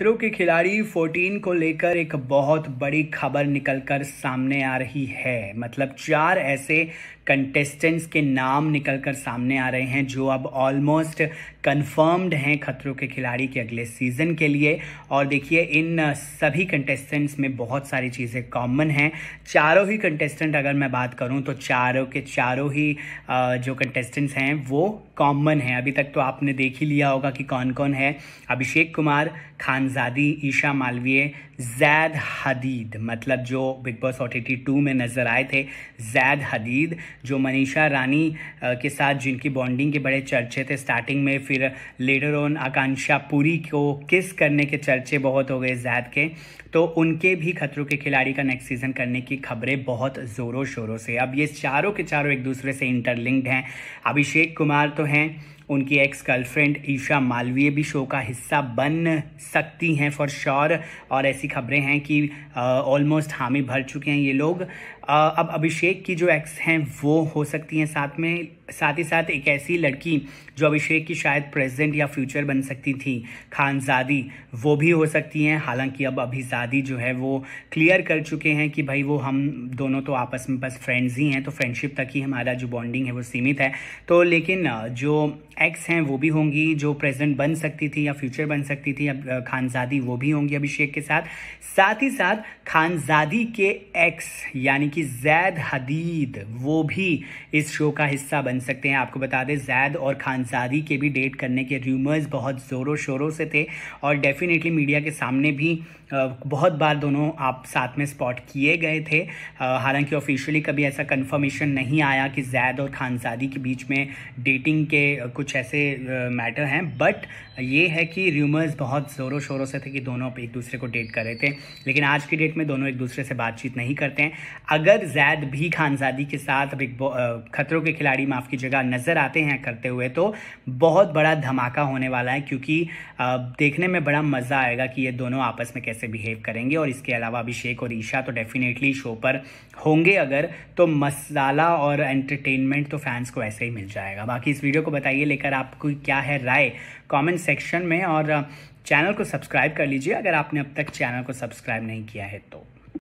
ध्रुव के खिलाड़ी 14 को लेकर एक बहुत बड़ी खबर निकलकर सामने आ रही है मतलब चार ऐसे कंटेस्टेंट्स के नाम निकल कर सामने आ रहे हैं जो अब ऑलमोस्ट कंफर्म्ड हैं खतरों के खिलाड़ी के अगले सीज़न के लिए और देखिए इन सभी कंटेस्टेंट्स में बहुत सारी चीज़ें कॉमन हैं चारों ही कंटेस्टेंट अगर मैं बात करूं तो चारों के चारों ही जो कंटेस्टेंट्स हैं वो कॉमन हैं अभी तक तो आपने देख ही लिया होगा कि कौन कौन है अभिषेक कुमार खानजादी ईशा मालवीय जैद हदीद मतलब जो बिग बॉस ओ टू में नज़र आए थे जैद हदीद जो मनीषा रानी के साथ जिनकी बॉन्डिंग के बड़े चर्चे थे स्टार्टिंग में फिर लीडर ऑन आकांक्षा पुरी को किस करने के चर्चे बहुत हो गए जैद के तो उनके भी खतरों के खिलाड़ी का नेक्स्ट सीजन करने की खबरें बहुत ज़ोरों शोरों से अब ये चारों के चारों एक दूसरे से इंटरलिंक्ड हैं अभिषेक कुमार तो हैं उनकी एक्स गर्लफ्रेंड ईशा मालवीय भी शो का हिस्सा बन सकती हैं फॉर श्योर और ऐसी खबरें हैं कि ऑलमोस्ट हामी भर चुके हैं ये लोग अब अभिषेक की जो एक्स हैं वो हो सकती हैं साथ में साथ ही साथ एक ऐसी लड़की जो अभिषेक की शायद प्रेजेंट या फ्यूचर बन सकती थी खानजादी वो भी हो सकती हैं हालांकि अब अभिजादी जो है वो क्लियर कर चुके हैं कि भाई वो हम दोनों तो आपस में बस फ्रेंड्स ही हैं तो फ्रेंडशिप तक ही हमारा जो बॉन्डिंग है वो सीमित है तो लेकिन जो एक्स हैं वो भी होंगी जो प्रेजिडेंट बन सकती थी या फ्यूचर बन सकती थी अब खानजादी वो भी होंगी अभिषेक के साथ साथ ही साथ खानजादी के एक्स यानी कि जैद हदीद वो भी इस शो का हिस्सा बन सकते हैं आपको बता दें जैद और खानजादी के भी डेट करने के र्यूमर्स बहुत ज़ोरों शोरों से थे और डेफिनेटली मीडिया के सामने भी बहुत बार दोनों आप साथ में स्पॉट किए गए थे हालांकि ऑफिशियली कभी ऐसा कन्फर्मेशन नहीं आया कि जैद और खानजादी के बीच में डेटिंग के कुछ कुछ ऐसे मैटर हैं बट ये है कि र्यूमर्स बहुत ज़ोरों शोरों से थे कि दोनों एक दूसरे को डेट कर रहे थे लेकिन आज की डेट में दोनों एक दूसरे से बातचीत नहीं करते हैं अगर जैद भी खानजादी के साथ बिग खतरों के खिलाड़ी माफ़ की जगह नज़र आते हैं करते हुए तो बहुत बड़ा धमाका होने वाला है क्योंकि देखने में बड़ा मज़ा आएगा कि ये दोनों आपस में कैसे बिहेव करेंगे और इसके अलावा अभिषेक और ईशा तो डेफिनेटली शो पर होंगे अगर तो मसाला और एंटरटेनमेंट तो फैंस को ऐसे ही मिल जाएगा बाकी इस वीडियो को बताइए लेकिन लेकर आपको क्या है राय कमेंट सेक्शन में और चैनल uh, को सब्सक्राइब कर लीजिए अगर आपने अब तक चैनल को सब्सक्राइब नहीं किया है तो